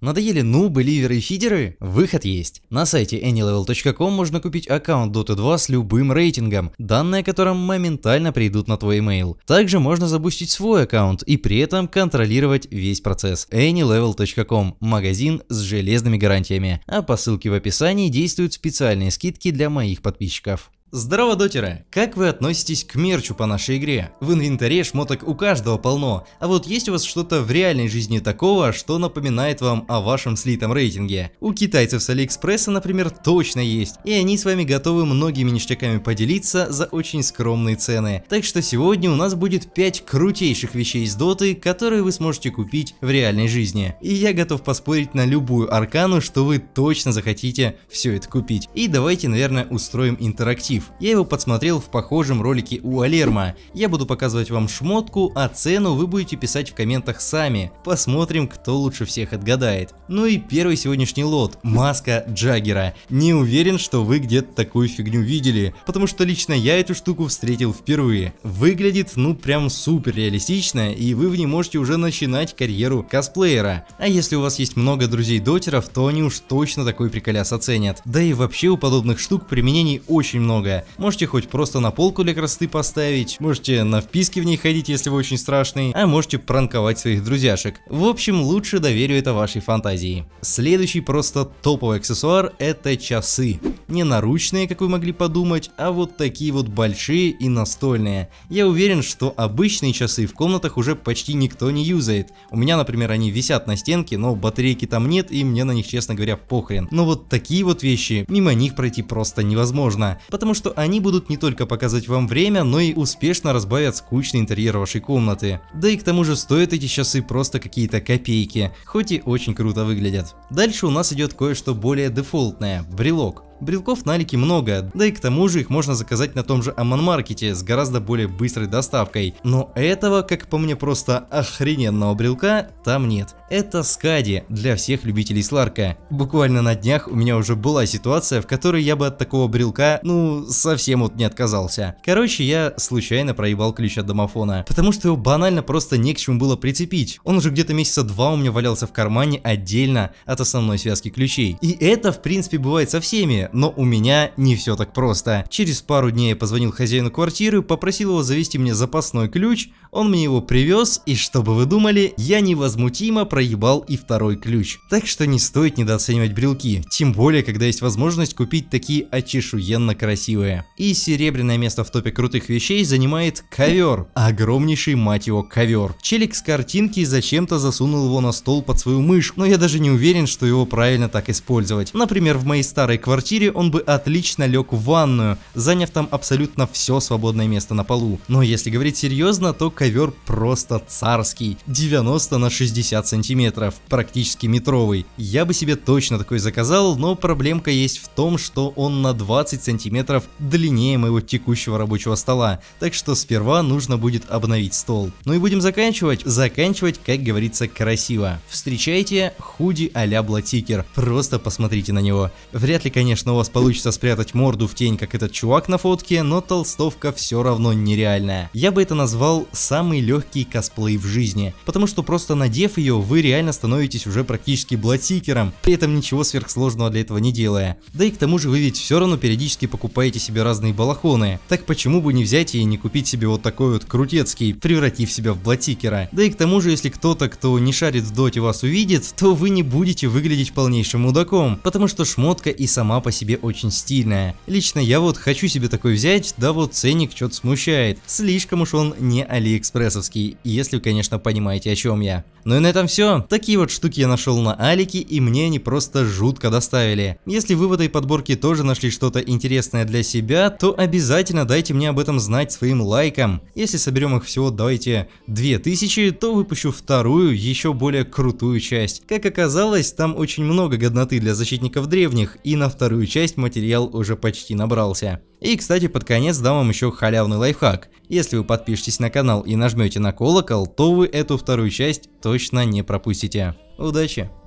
Надоели нубы, ливеры и фидеры? Выход есть. На сайте anylevel.com можно купить аккаунт Dota 2 с любым рейтингом, данные о котором моментально придут на твой email. Также можно запустить свой аккаунт и при этом контролировать весь процесс. anylevel.com – магазин с железными гарантиями. А по ссылке в описании действуют специальные скидки для моих подписчиков. Здорово, дотеры! Как вы относитесь к мерчу по нашей игре? В инвентаре шмоток у каждого полно, а вот есть у вас что-то в реальной жизни такого, что напоминает вам о вашем слитом рейтинге? У китайцев с Алиэкспресса, например, точно есть, и они с вами готовы многими ништяками поделиться за очень скромные цены. Так что сегодня у нас будет 5 крутейших вещей из доты, которые вы сможете купить в реальной жизни. И я готов поспорить на любую аркану, что вы точно захотите все это купить. И давайте, наверное, устроим интерактив актив. Я его подсмотрел в похожем ролике у Алерма. Я буду показывать вам шмотку, а цену вы будете писать в комментах сами. Посмотрим, кто лучше всех отгадает. Ну и первый сегодняшний лот. Маска Джаггера. Не уверен, что вы где-то такую фигню видели, потому что лично я эту штуку встретил впервые. Выглядит ну прям супер реалистично, и вы в ней можете уже начинать карьеру косплеера. А если у вас есть много друзей-дотеров, то они уж точно такой приколяс оценят. Да и вообще у подобных штук применений очень много много. Можете хоть просто на полку для красоты поставить, можете на вписки в ней ходить, если вы очень страшный, а можете пранковать своих друзьяшек. В общем, лучше доверю это вашей фантазии. Следующий просто топовый аксессуар это часы. Не наручные, как вы могли подумать, а вот такие вот большие и настольные. Я уверен, что обычные часы в комнатах уже почти никто не юзает. У меня, например, они висят на стенке, но батарейки там нет и мне на них, честно говоря, похрен. Но вот такие вот вещи, мимо них пройти просто невозможно, потому что что они будут не только показывать вам время, но и успешно разбавят скучный интерьер вашей комнаты. Да и к тому же стоят эти часы просто какие-то копейки, хоть и очень круто выглядят. Дальше у нас идет кое-что более дефолтное – брелок. Брелков на Алике много, да и к тому же их можно заказать на том же Амон-маркете с гораздо более быстрой доставкой. Но этого, как по мне, просто охрененного брелка там нет. Это Скади для всех любителей Сларка. Буквально на днях у меня уже была ситуация, в которой я бы от такого брелка, ну, совсем вот не отказался. Короче, я случайно проебал ключ от домофона, потому что его банально просто не к чему было прицепить. Он уже где-то месяца два у меня валялся в кармане отдельно от основной связки ключей. И это, в принципе, бывает со всеми но у меня не все так просто. Через пару дней я позвонил хозяину квартиры, попросил его завести мне запасной ключ, он мне его привез, и чтобы вы думали, я невозмутимо проебал и второй ключ. Так что не стоит недооценивать брелки, тем более, когда есть возможность купить такие очешуенно красивые. И серебряное место в топе крутых вещей занимает ковер. Огромнейший, мать его, ковер. Челик с картинки зачем-то засунул его на стол под свою мышь, но я даже не уверен, что его правильно так использовать. Например, в моей старой квартире мире он бы отлично лег в ванную, заняв там абсолютно все свободное место на полу. Но если говорить серьезно, то ковер просто царский. 90 на 60 сантиметров, практически метровый. Я бы себе точно такой заказал, но проблемка есть в том, что он на 20 сантиметров длиннее моего текущего рабочего стола. Так что сперва нужно будет обновить стол. Ну и будем заканчивать. Заканчивать, как говорится, красиво. Встречайте худи а-ля Блатикер. Просто посмотрите на него. Вряд ли, конечно, у вас получится спрятать морду в тень, как этот чувак на фотке, но толстовка все равно нереальная. Я бы это назвал самый легкий косплей в жизни, потому что просто надев ее, вы реально становитесь уже практически бладсикером, при этом ничего сверхсложного для этого не делая. Да и к тому же вы ведь все равно периодически покупаете себе разные балахоны, так почему бы не взять и не купить себе вот такой вот крутецкий, превратив себя в бладсикера. Да и к тому же, если кто-то, кто не шарит в доте вас увидит, то вы не будете выглядеть полнейшим мудаком, потому что шмотка и сама по по себе очень стильная. Лично я вот хочу себе такой взять, да вот ценник что-то смущает. Слишком уж он не алиэкспрессовский, если вы, конечно, понимаете, о чем я. Ну и на этом все. Такие вот штуки я нашел на Алике, и мне они просто жутко доставили. Если вы в этой подборке тоже нашли что-то интересное для себя, то обязательно дайте мне об этом знать своим лайком. Если соберем их всего, давайте 2000, то выпущу вторую, еще более крутую часть. Как оказалось, там очень много годноты для защитников древних, и на вторую вторую часть материал уже почти набрался. И, кстати, под конец дам вам еще халявный лайфхак. Если вы подпишетесь на канал и нажмете на колокол, то вы эту вторую часть точно не пропустите. Удачи!